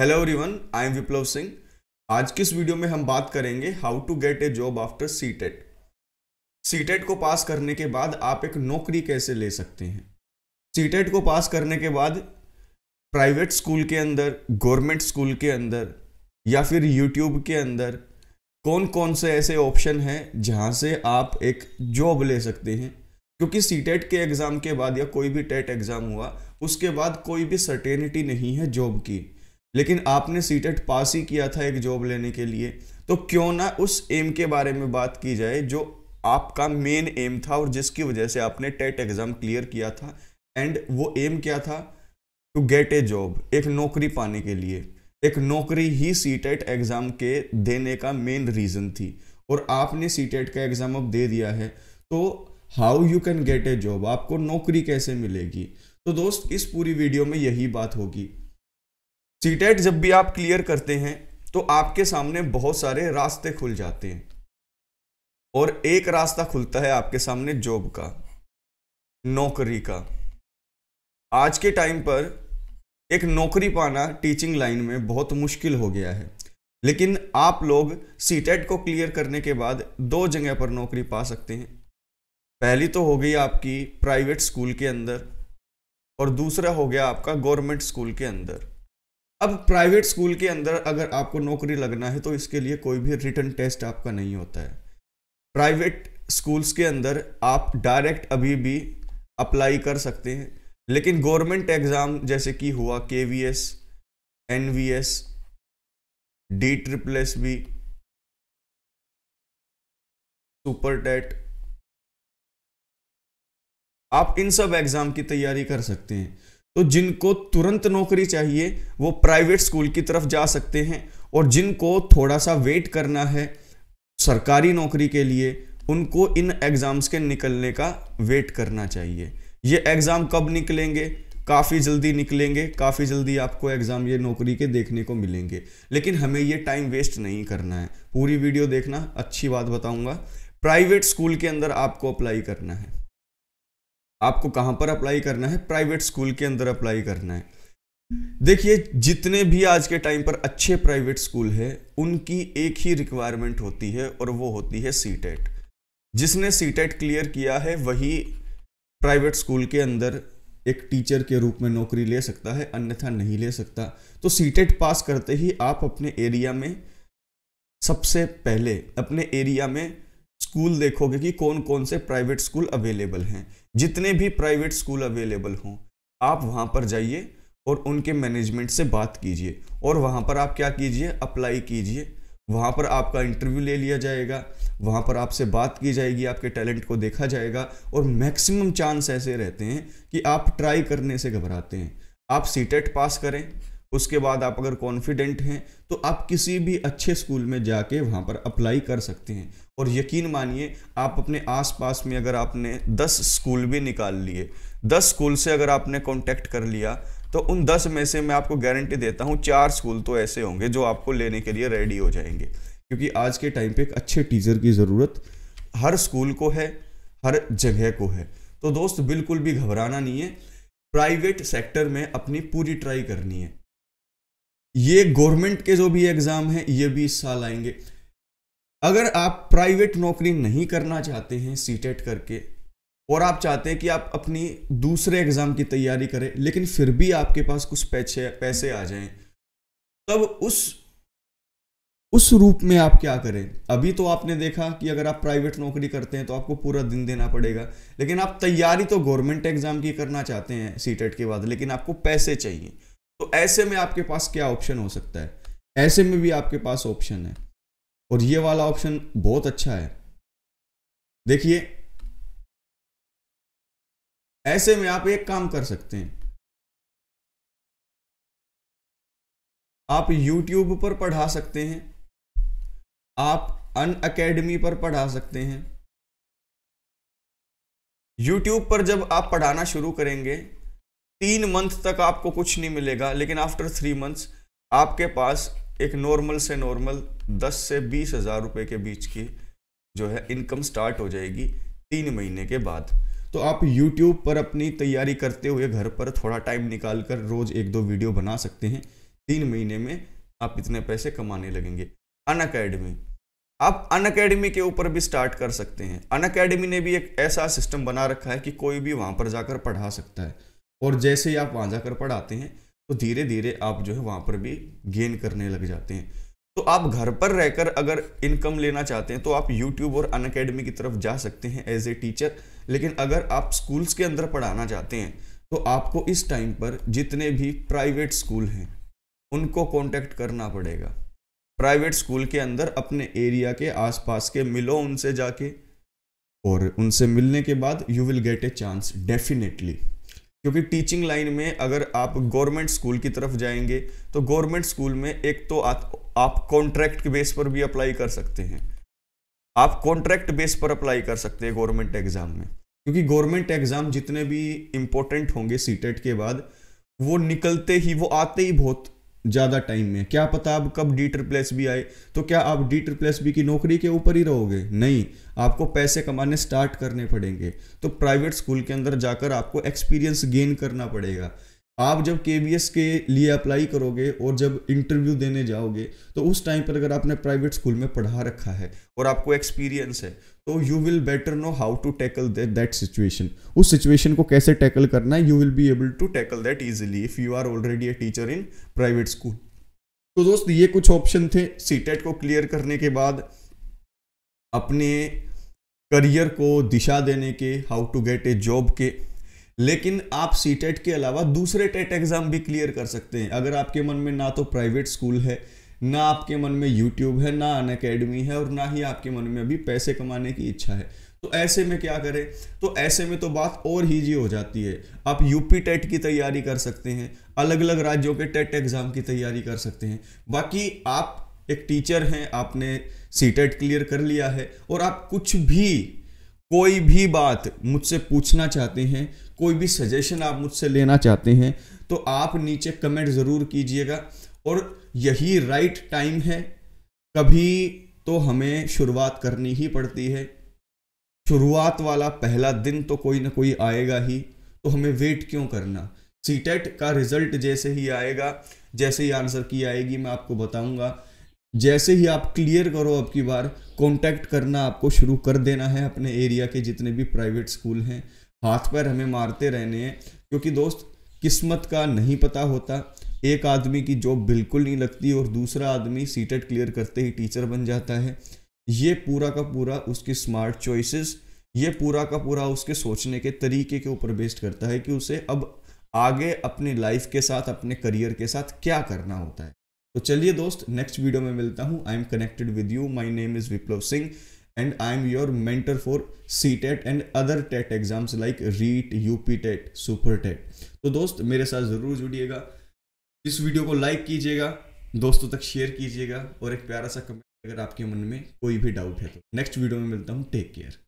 hello everyone I am Viplav Singh आज की इस वीडियो में हम बात करेंगे how to get a job after C TET C TET को पास करने के बाद आप एक नौकरी कैसे ले सकते हैं सी टेट e को पास करने के बाद प्राइवेट स्कूल के अंदर गवर्नमेंट स्कूल के अंदर या फिर यूट्यूब के अंदर कौन कौन से ऐसे ऑप्शन हैं जहाँ से आप एक जॉब ले सकते हैं क्योंकि सी टेट e के एग्ज़ाम के बाद या कोई भी टेट एग्ज़ाम हुआ उसके बाद कोई भी सर्टेनिटी नहीं है जॉब की लेकिन आपने सी टेट पास ही किया था एक जॉब लेने के लिए तो क्यों ना उस एम के बारे में बात की जाए जो आपका मेन एम था और जिसकी वजह से आपने टेट एग्ज़ाम क्लियर किया था एंड वो एम क्या था टू गेट ए जॉब एक नौकरी पाने के लिए एक नौकरी ही सी टेट एग्ज़ाम के देने का मेन रीज़न थी और आपने सी टेट का एग्ज़ाम अब दे दिया है तो how you can get a job आपको नौकरी कैसे मिलेगी तो दोस्त इस पूरी वीडियो में यही बात होगी सीटेट जब भी आप क्लियर करते हैं तो आपके सामने बहुत सारे रास्ते खुल जाते हैं और एक रास्ता खुलता है आपके सामने जॉब का नौकरी का आज के टाइम पर एक नौकरी पाना टीचिंग लाइन में बहुत मुश्किल हो गया है लेकिन आप लोग सीटेट को क्लियर करने के बाद दो जगह पर नौकरी पा सकते हैं पहली तो हो गई आपकी प्राइवेट स्कूल के अंदर और दूसरा हो गया आपका गवर्नमेंट स्कूल के अंदर अब प्राइवेट स्कूल के अंदर अगर आपको नौकरी लगना है तो इसके लिए कोई भी रिटर्न टेस्ट आपका नहीं होता है प्राइवेट स्कूल्स के अंदर आप डायरेक्ट अभी भी अप्लाई कर सकते हैं लेकिन गवर्नमेंट एग्ज़ाम जैसे कि हुआ K V S N V S D triple S B super TET आप इन सब एग्ज़ाम की तैयारी कर सकते हैं तो जिनको तुरंत नौकरी चाहिए वो प्राइवेट स्कूल की तरफ जा सकते हैं और जिनको थोड़ा सा वेट करना है सरकारी नौकरी के लिए उनको इन एग्ज़ाम्स के निकलने का वेट करना चाहिए ये एग्ज़ाम कब निकलेंगे काफ़ी जल्दी निकलेंगे काफ़ी जल्दी आपको एग्ज़ाम ये नौकरी के देखने को मिलेंगे लेकिन हमें ये टाइम वेस्ट नहीं करना है पूरी वीडियो देखना अच्छी बात बताऊँगा प्राइवेट स्कूल के अंदर आपको अप्लाई करना है आपको कहाँ पर अप्लाई करना है प्राइवेट स्कूल के अंदर अप्लाई करना है देखिए जितने भी आज के टाइम पर अच्छे प्राइवेट स्कूल हैं उनकी एक ही रिक्वायरमेंट होती है और वो होती है सी टेट जिसने सी टेट क्लियर किया है वही प्राइवेट स्कूल के अंदर एक टीचर के रूप में नौकरी ले सकता है अन्यथा नहीं ले सकता तो सी टेट पास करते ही आप अपने एरिया में सबसे पहले अपने एरिया में स्कूल देखोगे कि कौन कौन से प्राइवेट स्कूल अवेलेबल हैं जितने भी प्राइवेट स्कूल अवेलेबल हों आप वहाँ पर जाइए और उनके मैनेजमेंट से बात कीजिए और वहाँ पर आप क्या कीजिए अप्लाई कीजिए वहाँ पर आपका इंटरव्यू ले लिया जाएगा वहाँ पर आपसे बात की जाएगी आपके टैलेंट को देखा जाएगा और मैक्सिमम चांस ऐसे रहते हैं कि आप ट्राई करने से घबराते हैं आप सीटेट पास करें उसके बाद आप अगर कॉन्फिडेंट हैं तो आप किसी भी अच्छे स्कूल में जाके वहाँ पर अप्लाई कर सकते हैं और यकीन मानिए आप अपने आसपास में अगर आपने 10 स्कूल भी निकाल लिए 10 स्कूल से अगर आपने कांटेक्ट कर लिया तो उन 10 में से मैं आपको गारंटी देता हूँ चार स्कूल तो ऐसे होंगे जो आपको लेने के लिए रेडी हो जाएंगे क्योंकि आज के टाइम पर एक अच्छे टीचर की ज़रूरत हर स्कूल को है हर जगह को है तो दोस्त बिल्कुल भी घबराना नहीं है प्राइवेट सेक्टर में अपनी पूरी ट्राई करनी है ये गवर्नमेंट के जो भी एग्ज़ाम हैं ये भी इस साल आएंगे अगर आप प्राइवेट नौकरी नहीं करना चाहते हैं सीटेट e करके और आप चाहते हैं कि आप अपनी दूसरे एग्ज़ाम की तैयारी करें लेकिन फिर भी आपके पास कुछ पैसे पैसे आ जाएं तब उस उस रूप में आप क्या करें अभी तो आपने देखा कि अगर आप प्राइवेट नौकरी करते हैं तो आपको पूरा दिन देना पड़ेगा लेकिन आप तैयारी तो गवर्नमेंट एग्ज़ाम की करना चाहते हैं सीटेट e के बाद लेकिन आपको पैसे चाहिए ऐसे में आपके पास क्या ऑप्शन हो सकता है ऐसे में भी आपके पास ऑप्शन है और ये वाला ऑप्शन बहुत अच्छा है देखिए ऐसे में आप एक काम कर सकते हैं आप YouTube पर पढ़ा सकते हैं आप अन अकेडमी पर पढ़ा सकते हैं YouTube पर जब आप पढ़ाना शुरू करेंगे तीन मंथ तक आपको कुछ नहीं मिलेगा लेकिन आफ्टर थ्री मंथ्स आपके पास एक नॉर्मल से नॉर्मल दस से बीस हज़ार रुपये के बीच की जो है इनकम स्टार्ट हो जाएगी तीन महीने के बाद तो आप YouTube पर अपनी तैयारी करते हुए घर पर थोड़ा टाइम निकाल कर रोज़ एक दो वीडियो बना सकते हैं तीन महीने में आप इतने पैसे कमाने लगेंगे अन अकेडमी आप अन अकेडमी के ऊपर भी स्टार्ट कर सकते हैं अन अकेडमी ने भी एक ऐसा सिस्टम बना रखा है कि कोई भी वहाँ पर जाकर पढ़ा सकता है और जैसे ही आप वहाँ जाकर पढ़ाते हैं तो धीरे धीरे आप जो है वहाँ पर भी गेन करने लग जाते हैं तो आप घर पर रहकर अगर इनकम लेना चाहते हैं तो आप यूट्यूब और अन अकेडमी की तरफ जा सकते हैं एज ए टीचर लेकिन अगर आप स्कूल्स के अंदर पढ़ाना चाहते हैं तो आपको इस टाइम पर जितने भी प्राइवेट स्कूल हैं उनको कॉन्टैक्ट करना पड़ेगा प्राइवेट स्कूल के अंदर अपने एरिया के आसपास के मिलो उनसे जाके और उनसे मिलने के बाद you will get a chance definitely क्योंकि टीचिंग लाइन में अगर आप गवर्नमेंट स्कूल की तरफ जाएंगे तो गवर्नमेंट स्कूल में एक तो आ, आप कॉन्ट्रैक्ट के बेस पर भी अप्लाई कर सकते हैं आप कॉन्ट्रैक्ट बेस पर अप्लाई कर सकते हैं गवर्नमेंट एग्जाम में क्योंकि गवर्नमेंट एग्जाम जितने भी इंपॉर्टेंट होंगे सीटेट e के बाद वो निकलते ही वो आते ही बहुत ज़्यादा टाइम में क्या पता आप कब डी ट्रिप्लेस बी आए तो क्या आप डी ट्रिप्लेस बी की नौकरी के ऊपर ही रहोगे नहीं आपको पैसे कमाने स्टार्ट करने पड़ेंगे तो प्राइवेट स्कूल के अंदर जाकर आपको एक्सपीरियंस गेन करना पड़ेगा आप जब के के लिए अप्लाई करोगे और जब इंटरव्यू देने जाओगे तो उस टाइम पर अगर आपने प्राइवेट स्कूल में पढ़ा रखा है और आपको एक्सपीरियंस है तो you will better know how to tackle that situation उस सिचुएशन को कैसे टैकल करना है you will be able to tackle that easily if you are already a teacher in private school तो दोस्त ये कुछ ऑप्शन थे सी e को क्लियर करने के बाद अपने करियर को दिशा देने के how to get a job के लेकिन आप सी टेट e के अलावा दूसरे टेट एग्ज़ाम e भी क्लियर कर सकते हैं अगर आपके मन में ना तो प्राइवेट स्कूल है ना आपके मन में यूट्यूब है ना अन अकेडमी है और ना ही आपके मन में अभी पैसे कमाने की इच्छा है तो ऐसे में क्या करें तो ऐसे में तो बात और हीजी हो जाती है आप यूपी टेट e की तैयारी कर सकते हैं अलग अलग राज्यों के टेट एग्ज़ाम की तैयारी कर सकते हैं बाकी आप एक टीचर हैं आपने सी टेट क्लियर कर लिया है और आप कुछ भी कोई भी बात मुझसे पूछना चाहते हैं कोई भी सजेशन आप मुझसे लेना चाहते हैं तो आप नीचे कमेंट ज़रूर कीजिएगा और यही राइट टाइम है कभी तो हमें शुरुआत करनी ही पड़ती है शुरुआत वाला पहला दिन तो कोई ना कोई आएगा ही तो हमें वेट क्यों करना सीटेट e का रिजल्ट जैसे ही आएगा जैसे ही आंसर की आएगी मैं आपको बताऊंगा जैसे ही आप क्लियर करो आपकी बार कांटेक्ट करना आपको शुरू कर देना है अपने एरिया के जितने भी प्राइवेट स्कूल हैं हाथ पर हमें मारते रहने हैं क्योंकि दोस्त किस्मत का नहीं पता होता एक आदमी की जॉब बिल्कुल नहीं लगती और दूसरा आदमी सीटेट क्लियर करते ही टीचर बन जाता है ये पूरा का पूरा उसकी स्मार्ट चॉइसेस ये पूरा का पूरा उसके सोचने के तरीके के ऊपर बेस्ड करता है कि उसे अब आगे अपनी लाइफ के साथ अपने करियर के साथ क्या करना होता है तो चलिए दोस्त नेक्स्ट वीडियो में मिलता हूँ I am connected with you my name is Viplav Singh and I am your mentor for C TET and other TET exams like REET UP TET super TET तो दोस्त मेरे साथ ज़रूर जुड़िएगा इस वीडियो को लाइक कीजिएगा दोस्तों तक शेयर कीजिएगा और एक प्यारा सा कमेंट अगर आपके मन में कोई भी डाउट है तो नेक्स्ट वीडियो में मिलता हूँ टेक केयर